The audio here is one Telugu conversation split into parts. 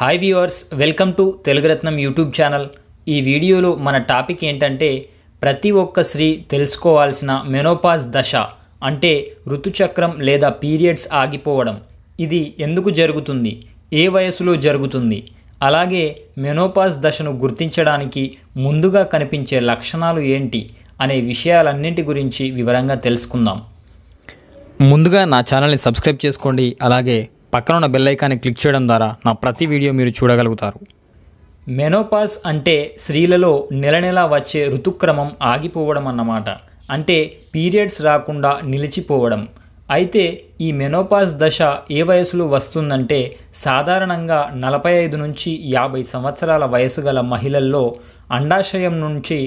hi viewers welcome to Teluguratnam YouTube channel ఈ వీడియోలో మన టాపిక్ ఏంటంటే ప్రతి ఒక్క స్త్రీ తెలుసుకోవాల్సిన మెనోపాజ్ దశ అంటే ఋతుచక్రం లేదా పీరియడ్స్ ఆగిపోవడం ఇది ఎందుకు జరుగుతుంది ఏ వయసులో జరుగుతుంది అలాగే మెనోపాజ్ దశను గుర్తించడానికి ముందుగా కనిపించే లక్షణాలు ఏంటి అనే విషయాలన్నింటి గురించి వివరంగా తెలుసుకుందాం ముందుగా నా ఛానల్ని సబ్స్క్రైబ్ చేసుకోండి అలాగే పక్కన ఉన్న బెల్ ఐకాన్ని క్లిక్ చేయడం ద్వారా నా ప్రతి వీడియో మీరు చూడగలుగుతారు మెనోపాస్ అంటే స్త్రీలలో నెల నెల వచ్చే ఋతుక్రమం ఆగిపోవడం అన్నమాట అంటే పీరియడ్స్ రాకుండా నిలిచిపోవడం అయితే ఈ మెనోపాస్ దశ ఏ వయసులో వస్తుందంటే సాధారణంగా నలభై ఐదు నుంచి యాభై సంవత్సరాల వయసు గల మహిళల్లో అండాశయం నుంచి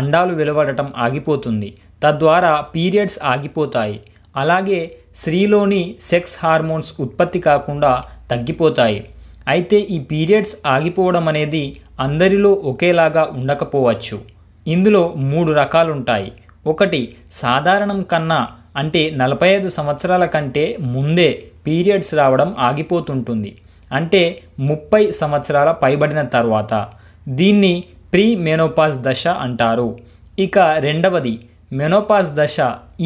అండాలు వెలువడటం ఆగిపోతుంది తద్వారా పీరియడ్స్ ఆగిపోతాయి అలాగే స్త్రీలోని సెక్స్ హార్మోన్స్ ఉత్పత్తి కాకుండా తగ్గిపోతాయి అయితే ఈ పీరియడ్స్ ఆగిపోవడం అనేది అందరిలో ఒకేలాగా ఉండకపోవచ్చు ఇందులో మూడు రకాలుంటాయి ఒకటి సాధారణం కన్నా అంటే నలభై ఐదు సంవత్సరాల కంటే ముందే పీరియడ్స్ రావడం ఆగిపోతుంటుంది అంటే ముప్పై సంవత్సరాల పైబడిన తర్వాత దీన్ని ప్రీ మెనోపాజ్ దశ అంటారు ఇక రెండవది మెనోపాజ్ దశ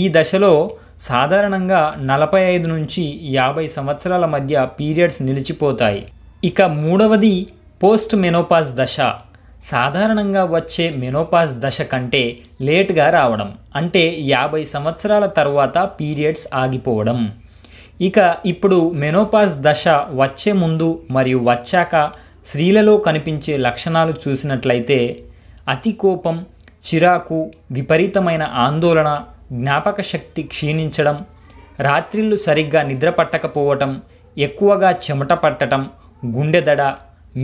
ఈ దశలో సాధారణంగా నలభై ఐదు నుంచి యాభై సంవత్సరాల మధ్య పీరియడ్స్ నిలిచిపోతాయి ఇక మూడవది పోస్ట్ మెనోపాజ్ దశ సాధారణంగా వచ్చే మెనోపాజ్ దశ కంటే లేట్గా రావడం అంటే యాభై సంవత్సరాల తర్వాత పీరియడ్స్ ఆగిపోవడం ఇక ఇప్పుడు మెనోపాజ్ దశ వచ్చే ముందు మరియు వచ్చాక స్త్రీలలో కనిపించే లక్షణాలు చూసినట్లయితే అతి కోపం చిరాకు విపరీతమైన ఆందోళన జ్ఞాపక శక్తి క్షీణించడం రాత్రిళ్ళు సరిగ్గా నిద్ర పట్టకపోవటం ఎక్కువగా చెమట పట్టడం గుండెదడ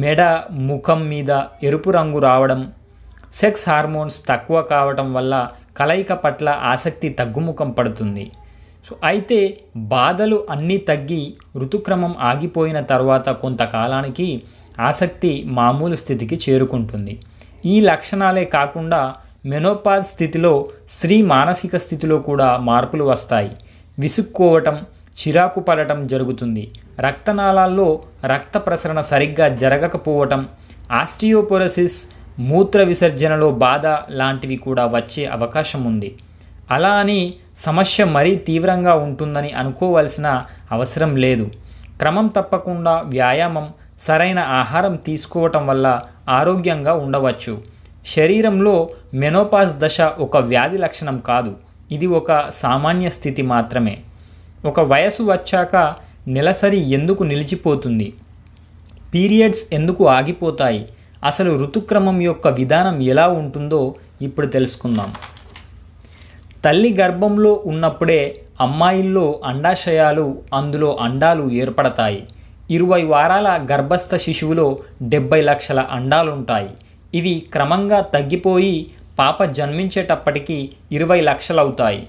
మెడ ముఖం మీద ఎరుపు రంగు రావడం సెక్స్ హార్మోన్స్ తక్కువ కావటం వల్ల కలయిక పట్ల ఆసక్తి తగ్గుముఖం పడుతుంది సో అయితే బాధలు అన్నీ తగ్గి ఋతుక్రమం ఆగిపోయిన తర్వాత కొంతకాలానికి ఆసక్తి మామూలు స్థితికి చేరుకుంటుంది ఈ లక్షణాలే కాకుండా మెనోపాజ్ స్థితిలో స్త్రీ మానసిక స్థితిలో కూడా మార్పులు వస్తాయి విసుక్కోవటం చిరాకు పడటం జరుగుతుంది రక్తనాళాల్లో రక్త ప్రసరణ సరిగ్గా జరగకపోవటం ఆస్టియోపొరసిస్ మూత్ర విసర్జనలో బాధ లాంటివి కూడా వచ్చే అవకాశం ఉంది అలా అని సమస్య మరీ తీవ్రంగా ఉంటుందని అనుకోవాల్సిన అవసరం లేదు క్రమం తప్పకుండా వ్యాయామం సరైన ఆహారం తీసుకోవటం వల్ల ఆరోగ్యంగా ఉండవచ్చు శరీరంలో మెనోపాజ్ దశ ఒక వ్యాధి లక్షణం కాదు ఇది ఒక సామాన్య స్థితి మాత్రమే ఒక వయసు వచ్చాక నెలసరి ఎందుకు నిలిచిపోతుంది పీరియడ్స్ ఎందుకు ఆగిపోతాయి అసలు ఋతుక్రమం యొక్క విధానం ఎలా ఉంటుందో ఇప్పుడు తెలుసుకుందాం తల్లి గర్భంలో ఉన్నప్పుడే అమ్మాయిల్లో అండాశయాలు అందులో అండాలు ఏర్పడతాయి ఇరవై వారాల గర్భస్థ శిశువులో డెబ్బై లక్షల అండాలుంటాయి ఇవి క్రమంగా తగ్గిపోయి పాప జన్మించేటప్పటికి ఇరవై లక్షలవుతాయి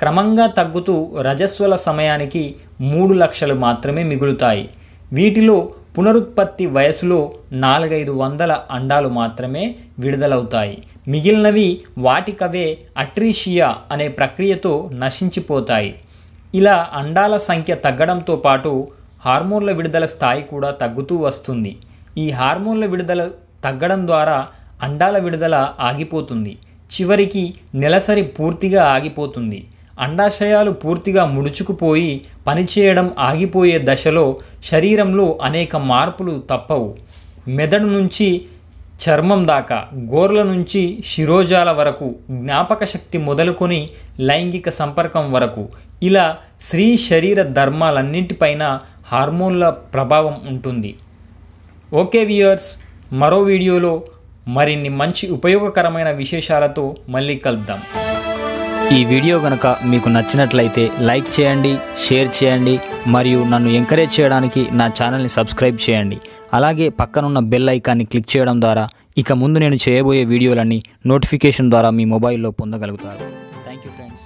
క్రమంగా తగ్గుతూ రజస్వల సమయానికి మూడు లక్షలు మాత్రమే మిగులుతాయి వీటిలో పునరుత్పత్తి వయసులో నాలుగైదు వందల అండాలు మాత్రమే విడుదలవుతాయి మిగిలినవి వాటికవే అట్రీషియా అనే ప్రక్రియతో నశించిపోతాయి ఇలా అండాల సంఖ్య తగ్గడంతో పాటు హార్మోన్ల విడుదల స్థాయి కూడా తగ్గుతూ వస్తుంది ఈ హార్మోన్ల విడుదల తగ్గడం ద్వారా అండాల విడుదల ఆగిపోతుంది చివరికి నెలసరి పూర్తిగా ఆగిపోతుంది అండాశయాలు పూర్తిగా ముడుచుకుపోయి పనిచేయడం ఆగిపోయే దశలో శరీరంలో అనేక మార్పులు తప్పవు మెదడు నుంచి చర్మం దాకా గోర్ల నుంచి శిరోజాల వరకు జ్ఞాపక శక్తి మొదలుకొని లైంగిక సంపర్కం వరకు ఇలా స్త్రీ శరీర ధర్మాలన్నింటిపైన హార్మోన్ల ప్రభావం ఉంటుంది ఓకే వియర్స్ మరో వీడియోలో మరిన్ని మంచి ఉపయోగకరమైన విశేషాలతో మళ్ళీ కలుద్దాం ఈ వీడియో కనుక మీకు నచ్చినట్లయితే లైక్ చేయండి షేర్ చేయండి మరియు నన్ను ఎంకరేజ్ చేయడానికి నా ఛానల్ని సబ్స్క్రైబ్ చేయండి అలాగే పక్కనున్న బెల్ ఐకాన్ని క్లిక్ చేయడం ద్వారా ఇక ముందు నేను చేయబోయే వీడియోలన్నీ నోటిఫికేషన్ ద్వారా మీ మొబైల్లో పొందగలుగుతారు థ్యాంక్ యూ ఫ్రెండ్స్